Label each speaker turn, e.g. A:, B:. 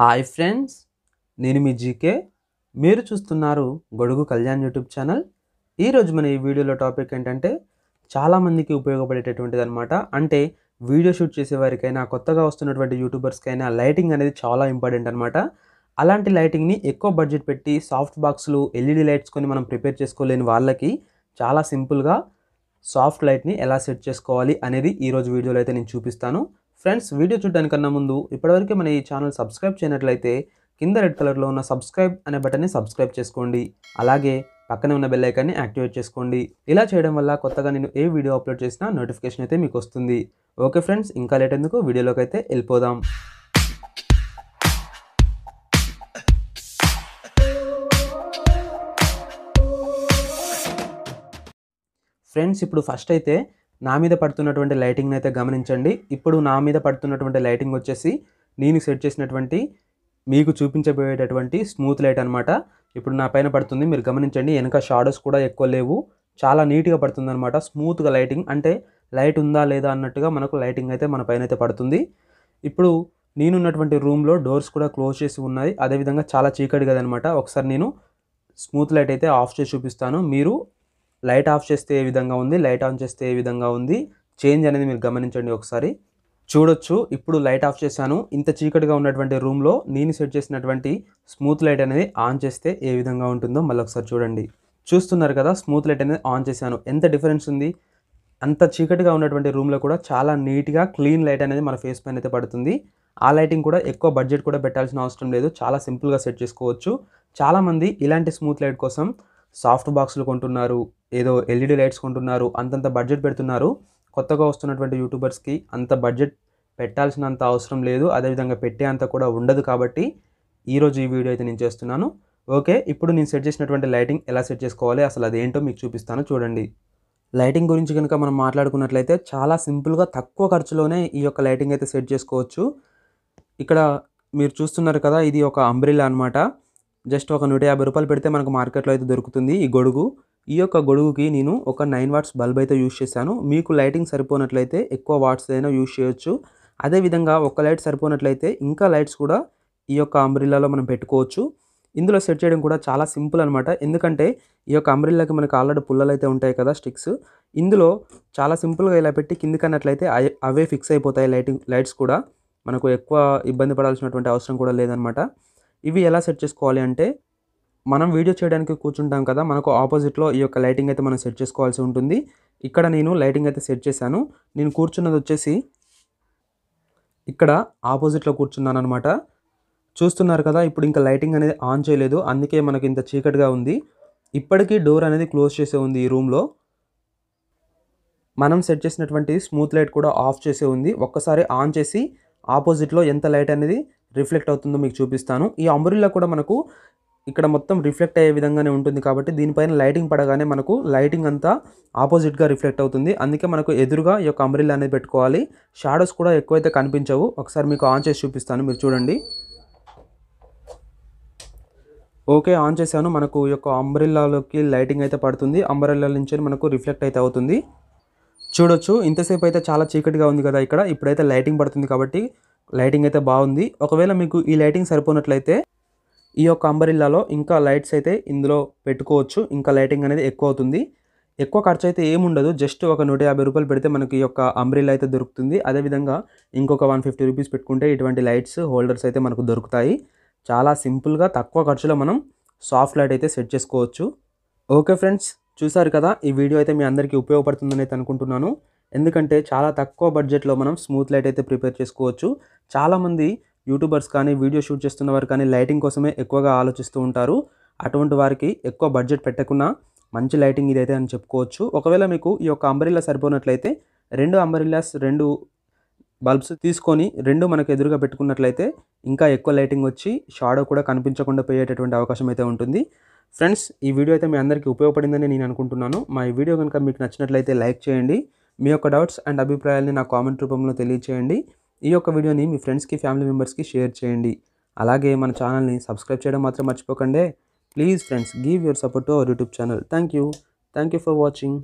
A: hi friends నేను మీ GK మీరు చూస్తున్నారు గొడుగు కళ్యాణ్ యూట్యూబ్ ఛానల్ ఈరోజు మన ఈ వీడియోలో టాపిక్ ఏంటంటే చాలామందికి ఉపయోగపడేటటువంటిది అనమాట అంటే వీడియో షూట్ చేసేవారికైనా కొత్తగా వస్తున్నటువంటి యూట్యూబర్స్కైనా లైటింగ్ అనేది చాలా ఇంపార్టెంట్ అనమాట అలాంటి లైటింగ్ని ఎక్కువ బడ్జెట్ పెట్టి సాఫ్ట్ బాక్స్లు ఎల్ఈడి లైట్స్ కొని మనం ప్రిపేర్ చేసుకోలేని వాళ్ళకి చాలా సింపుల్గా సాఫ్ట్ లైట్ని ఎలా సెట్ చేసుకోవాలి అనేది ఈరోజు వీడియోలో అయితే నేను చూపిస్తాను ఫ్రెండ్స్ వీడియో చూడడానికన్నా ముందు ఇప్పటివరకు మన ఈ ఛానల్ సబ్స్క్రైబ్ చేయనట్లయితే కింద రెడ్ కలర్లో ఉన్న సబ్స్క్రైబ్ అనే బటన్ని సబ్స్క్రైబ్ చేసుకోండి అలాగే పక్కనే ఉన్న బెల్ ఐకాన్ని యాక్టివేట్ చేసుకోండి ఇలా చేయడం వల్ల కొత్తగా నేను ఏ వీడియో అప్లోడ్ చేసినా నోటిఫికేషన్ అయితే మీకు వస్తుంది ఓకే ఫ్రెండ్స్ ఇంకా లేట్ ఎందుకు వీడియోలోకి అయితే వెళ్ళిపోదాం ఫ్రెండ్స్ ఇప్పుడు ఫస్ట్ అయితే నా మీద పడుతున్నటువంటి లైటింగ్ని అయితే గమనించండి ఇప్పుడు నా మీద పడుతున్నటువంటి లైటింగ్ వచ్చేసి నేను సెట్ చేసినటువంటి మీకు చూపించబోయేటటువంటి స్మూత్ లైట్ అనమాట ఇప్పుడు నా పైన పడుతుంది మీరు గమనించండి వెనక షాడోస్ కూడా ఎక్కువ లేవు చాలా నీట్గా పడుతుంది అనమాట స్మూత్గా లైటింగ్ అంటే లైట్ ఉందా లేదా అన్నట్టుగా మనకు లైటింగ్ అయితే మన పైన అయితే పడుతుంది ఇప్పుడు నేను ఉన్నటువంటి రూమ్లో డోర్స్ కూడా క్లోజ్ చేసి ఉన్నాయి అదేవిధంగా చాలా చీకటి కదనమాట ఒకసారి నేను స్మూత్ లైట్ అయితే ఆఫ్ చేసి చూపిస్తాను మీరు లైట్ ఆఫ్ చేస్తే ఏ విధంగా ఉంది లైట్ ఆన్ చేస్తే ఏ విధంగా ఉంది చేంజ్ అనేది మీరు గమనించండి ఒకసారి చూడొచ్చు ఇప్పుడు లైట్ ఆఫ్ చేశాను ఇంత చీకటిగా ఉన్నటువంటి రూమ్లో నేను సెట్ చేసినటువంటి స్మూత్ లైట్ అనేది ఆన్ చేస్తే ఏ విధంగా ఉంటుందో మళ్ళీ ఒకసారి చూడండి చూస్తున్నారు కదా స్మూత్ లైట్ అనేది ఆన్ చేశాను ఎంత డిఫరెన్స్ ఉంది అంత చీకటిగా ఉన్నటువంటి రూమ్లో కూడా చాలా నీట్గా క్లీన్ లైట్ అనేది మన ఫేస్ పైన అయితే పడుతుంది ఆ లైటింగ్ కూడా ఎక్కువ బడ్జెట్ కూడా పెట్టాల్సిన అవసరం లేదు చాలా సింపుల్గా సెట్ చేసుకోవచ్చు చాలామంది ఇలాంటి స్మూత్ లైట్ కోసం సాఫ్ట్ బాక్స్లు కొంటున్నారు ఏదో ఎల్ఈడి లైట్స్ కొంటున్నారు అంతంత బడ్జెట్ పెడుతున్నారు కొత్తగా వస్తున్నటువంటి యూట్యూబర్స్కి అంత బడ్జెట్ పెట్టాల్సినంత అవసరం లేదు అదేవిధంగా పెట్టే అంత కూడా ఉండదు కాబట్టి ఈరోజు ఈ వీడియో అయితే నేను చేస్తున్నాను ఓకే ఇప్పుడు నేను సెట్ చేసినటువంటి లైటింగ్ ఎలా సెట్ చేసుకోవాలి అసలు అదేంటో మీకు చూపిస్తాను చూడండి లైటింగ్ గురించి కనుక మనం మాట్లాడుకున్నట్లయితే చాలా సింపుల్గా తక్కువ ఖర్చులోనే ఈ యొక్క లైటింగ్ అయితే సెట్ చేసుకోవచ్చు ఇక్కడ మీరు చూస్తున్నారు కదా ఇది ఒక అంబ్రిల్లా అనమాట జస్ట్ ఒక నూట యాభై రూపాయలు పెడితే మనకు మార్కెట్లో అయితే దొరుకుతుంది ఈ గొడుగు ఈ యొక్క గొడుగుకి నేను ఒక నైన్ వాట్స్ బల్బ్ అయితే యూజ్ చేశాను మీకు లైటింగ్ సరిపోనట్లయితే ఎక్కువ వాట్స్ అయినా యూజ్ చేయొచ్చు అదేవిధంగా ఒక లైట్ సరిపోనట్లయితే ఇంకా లైట్స్ కూడా ఈ యొక్క అంబ్రిల్లాలో మనం పెట్టుకోవచ్చు ఇందులో సెట్ చేయడం కూడా చాలా సింపుల్ అనమాట ఎందుకంటే ఈ యొక్క అంబ్రిల్లాకి మనకు ఆల్రెడీ పుల్లలు అయితే ఉంటాయి కదా స్టిక్స్ ఇందులో చాలా సింపుల్గా ఇలా పెట్టి కిందికన్నట్లయితే అవే ఫిక్స్ అయిపోతాయి లైటింగ్ లైట్స్ కూడా మనకు ఎక్కువ ఇబ్బంది పడాల్సినటువంటి అవసరం కూడా లేదనమాట ఇవి ఎలా సెట్ చేసుకోవాలి అంటే మనం వీడియో చేయడానికి కూర్చుంటాం కదా మనకు ఆపోజిట్లో ఈ యొక్క లైటింగ్ అయితే మనం సెట్ చేసుకోవాల్సి ఉంటుంది ఇక్కడ నేను లైటింగ్ అయితే సెట్ చేశాను నేను కూర్చున్నది వచ్చేసి ఇక్కడ ఆపోజిట్లో కూర్చున్నాను అనమాట చూస్తున్నారు కదా ఇప్పుడు ఇంకా లైటింగ్ అనేది ఆన్ చేయలేదు అందుకే మనకి ఇంత చీకటిగా ఉంది ఇప్పటికీ డోర్ అనేది క్లోజ్ చేసే ఉంది ఈ రూమ్లో మనం సెట్ చేసినటువంటి స్మూత్ లైట్ కూడా ఆఫ్ చేసే ఉంది ఒక్కసారి ఆన్ చేసి ఆపోజిట్లో ఎంత లైట్ అనేది రిఫ్లెక్ట్ అవుతుందో మీకు చూపిస్తాను ఈ అంబ్రిల్లా కూడా మనకు ఇక్కడ మొత్తం రిఫ్లెక్ట్ అయ్యే విధంగానే ఉంటుంది కాబట్టి దీనిపైన లైటింగ్ పడగానే మనకు లైటింగ్ అంతా ఆపోజిట్గా రిఫ్లెక్ట్ అవుతుంది అందుకే మనకు ఎదురుగా ఈ యొక్క అంబ్రిల్లా అనేది పెట్టుకోవాలి షాడోస్ కూడా ఎక్కువైతే కనిపించవు ఒకసారి మీకు ఆన్ చేసి చూపిస్తాను మీరు చూడండి ఓకే ఆన్ చేశాను మనకు ఈ యొక్క అంబ్రిల్లాలోకి లైటింగ్ అయితే పడుతుంది అంబ్రిల్లా నుంచి మనకు రిఫ్లెక్ట్ అయితే అవుతుంది చూడొచ్చు ఇంతసేపు అయితే చాలా చీకటిగా ఉంది కదా ఇక్కడ ఇప్పుడైతే లైటింగ్ పడుతుంది కాబట్టి లైటింగ్ అయితే బాగుంది ఒకవేళ మీకు ఈ లైటింగ్ సరిపోనట్లయితే ఈ యొక్క అంబరిల్లాలో ఇంకా లైట్స్ అయితే ఇందులో పెట్టుకోవచ్చు ఇంకా లైటింగ్ అనేది ఎక్కువ అవుతుంది ఎక్కువ ఖర్చు అయితే ఏముండదు జస్ట్ ఒక నూట యాభై రూపాయలు పెడితే మనకి ఈ యొక్క అంబ్రిల్లా అయితే దొరుకుతుంది అదేవిధంగా ఇంకొక వన్ ఫిఫ్టీ రూపీస్ పెట్టుకుంటే ఇటువంటి లైట్స్ హోల్డర్స్ అయితే మనకు దొరుకుతాయి చాలా సింపుల్గా తక్కువ ఖర్చులో మనం సాఫ్ట్ లైట్ అయితే సెట్ చేసుకోవచ్చు ఓకే ఫ్రెండ్స్ చూసారు కదా ఈ వీడియో అయితే మీ అందరికీ ఉపయోగపడుతుందని అయితే అనుకుంటున్నాను ఎందుకంటే చాలా తక్కువ బడ్జెట్లో మనం స్మూత్ లైట్ అయితే ప్రిపేర్ చేసుకోవచ్చు చాలామంది యూట్యూబర్స్ కానీ వీడియో షూట్ చేస్తున్న వారు కానీ లైటింగ్ కోసమే ఎక్కువగా ఆలోచిస్తూ ఉంటారు అటువంటి వారికి ఎక్కువ బడ్జెట్ పెట్టకుండా మంచి లైటింగ్ ఇదైతే అని చెప్పుకోవచ్చు ఒకవేళ మీకు ఈ యొక్క అంబరిల్లా సరిపోనట్లయితే రెండు అంబరిల్లాస్ రెండు బల్బ్స్ తీసుకొని రెండు మనకు ఎదురుగా పెట్టుకున్నట్లయితే ఇంకా ఎక్కువ లైటింగ్ వచ్చి షాడో కూడా కనిపించకుండా పోయేటటువంటి అవకాశం అయితే ఉంటుంది ఫ్రెండ్స్ ఈ వీడియో అయితే మీ అందరికీ ఉపయోగపడిందని నేను అనుకుంటున్నాను మా ఈ వీడియో కనుక మీకు నచ్చినట్లయితే లైక్ చేయండి మీ యొక్క డౌట్స్ అండ్ అభిప్రాయాల్ని నా కామెంట్ రూపంలో తెలియచేయండి ఈ యొక్క వీడియోని మీ ఫ్రెండ్స్కి ఫ్యామిలీ మెంబర్స్కి షేర్ చేయండి అలాగే మన ఛానల్ని సబ్స్క్రైబ్ చేయడం మాత్రం మర్చిపోకండి please friends give your support our YouTube channel thank you thank you for watching